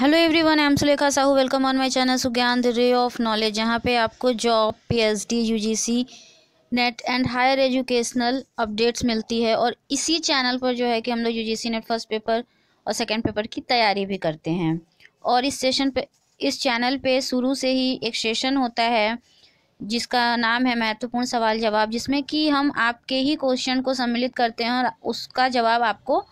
hello everyone I am Sulekha Sahu welcome on my channel Sugyan the ray of knowledge यहाँ पे आपको job PhD UGC NET and higher educational updates मिलती है और इसी चैनल पर जो है कि हम लोग यूजीसी नेट फर्स्ट पेपर और सेकंड पेपर की तैयारी भी करते हैं और इस सेशन पे इस चैनल पे शुरू से ही एक सेशन होता है जिसका नाम है महत्वपूर्ण सवाल जवाब जिसमें कि हम आपके ही क्वेश्चन को सम्मिलित करते हैं और उसका जवाब आपको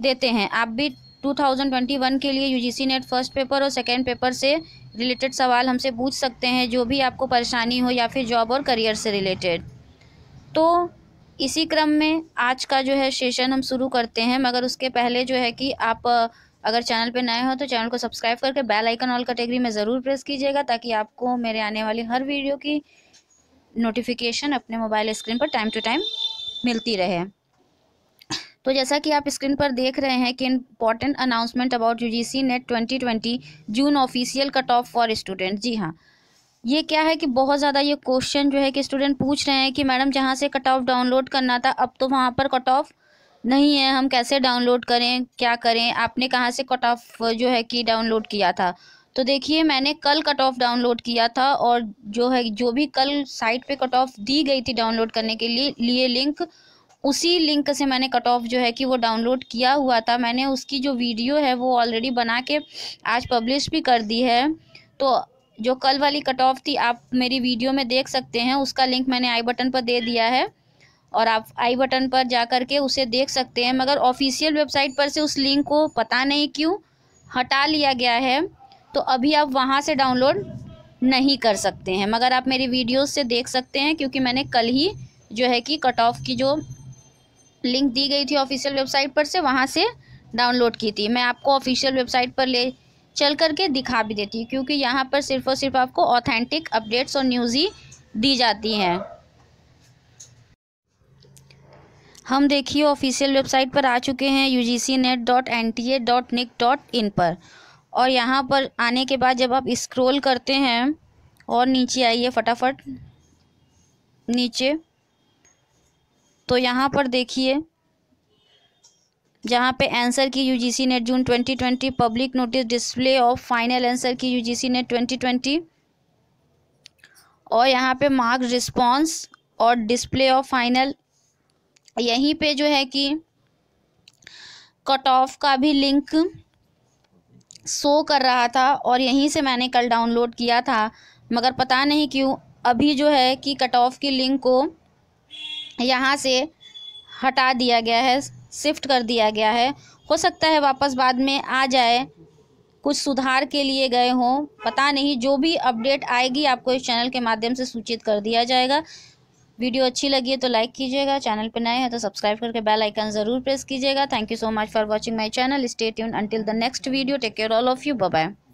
देते हैं आप भी 2021 के लिए यूजीसी नेट फर्स्ट पेपर और सेकेंड पेपर से रिलेटेड सवाल हमसे पूछ सकते हैं जो भी आपको परेशानी हो या फिर जॉब और करियर से रिलेटेड तो इसी क्रम में आज का जो है सेशन हम शुरू करते हैं मगर उसके पहले जो है कि आप अगर चैनल पर नए हो तो चैनल को सब्सक्राइब करके बेल आइकन ऑल कैटेगरी में ज़रूर प्रेस कीजिएगा ताकि आपको मेरे आने वाली हर वीडियो की नोटिफिकेशन अपने मोबाइल स्क्रीन पर टाइम टू टाइम मिलती रहे तो जैसा कि आप स्क्रीन पर देख रहे हैं कि important announcement about UGC NET 2020 June official cut off for student जी हाँ ये क्या है कि बहुत ज़्यादा ये क्वेश्चन जो है कि स्टूडेंट पूछ रहे हैं कि मैडम जहाँ से कट ऑफ डाउनलोड करना था अब तो वहाँ पर कट ऑफ नहीं है हम कैसे डाउनलोड करें क्या करें आपने कहाँ से कट ऑफ जो है कि डाउनलोड किया था तो देखिए मैंने कल कट ऑफ डाउनलोड किया था और जो है जो भी कल साइट पे कट ऑफ दी गई थी डाउनलोड करने के लिए लिए लिंक उसी लिंक से मैंने कट ऑफ जो है कि वो डाउनलोड किया हुआ था मैंने उसकी जो वीडियो है वो ऑलरेडी बना के आज पब्लिश भी कर दी है तो जो कल वाली कट ऑफ थी आप मेरी वीडियो में देख सकते हैं उसका लिंक मैंने आई बटन पर दे दिया है और आप आई बटन पर जा कर के उसे देख सकते हैं मगर ऑफिशियल वेबसाइट पर से उस लिंक को पता नहीं क्यों हटा लिया गया है तो अभी आप वहाँ से डाउनलोड नहीं कर सकते हैं मगर आप मेरी वीडियोस से देख सकते हैं क्योंकि मैंने कल ही जो है कि कट ऑफ की जो लिंक दी गई थी ऑफिशियल वेबसाइट पर से वहाँ से डाउनलोड की थी मैं आपको ऑफिशियल वेबसाइट पर ले चल करके दिखा भी देती हूँ क्योंकि यहाँ पर सिर्फ और सिर्फ आपको ऑथेंटिक अपडेट्स और न्यूज़ ही दी जाती हैं हम देखिए ऑफिशियल वेबसाइट पर आ चुके हैं U G C NET dot N T A dot nic dot in पर और यहाँ पर आने के बाद जब आप स्क्रॉल करते हैं और नीचे आइए फटाफट नीचे तो यहाँ पर देखिए जहाँ पे आंसर की यूजीसी ने June 2020 public notice display of final answer key UGC ने 2020 और यहाँ पे मार्क रिस्पांस और डिस्प्ले ऑफ फाइनल यहीं पे जो है कि कट ऑफ का भी लिंक शो कर रहा था और यहीं से मैंने कल डाउनलोड किया था मगर पता नहीं क्यों अभी जो है कि कट ऑफ की लिंक को यहाँ से हटा दिया गया है शिफ्ट कर दिया गया है हो सकता है वापस बाद में आ जाए कुछ सुधार के लिए गए हों पता नहीं जो भी अपडेट आएगी आपको इस चैनल के माध्यम से सूचित कर दिया जाएगा वीडियो अच्छी लगी है तो लाइक कीजिएगा चैनल पर नए हैं तो सब्सक्राइब करके बेल आइकन ज़रूर प्रेस कीजिएगा thank you so much for watching my channel stay tune until the next video take care all of you bye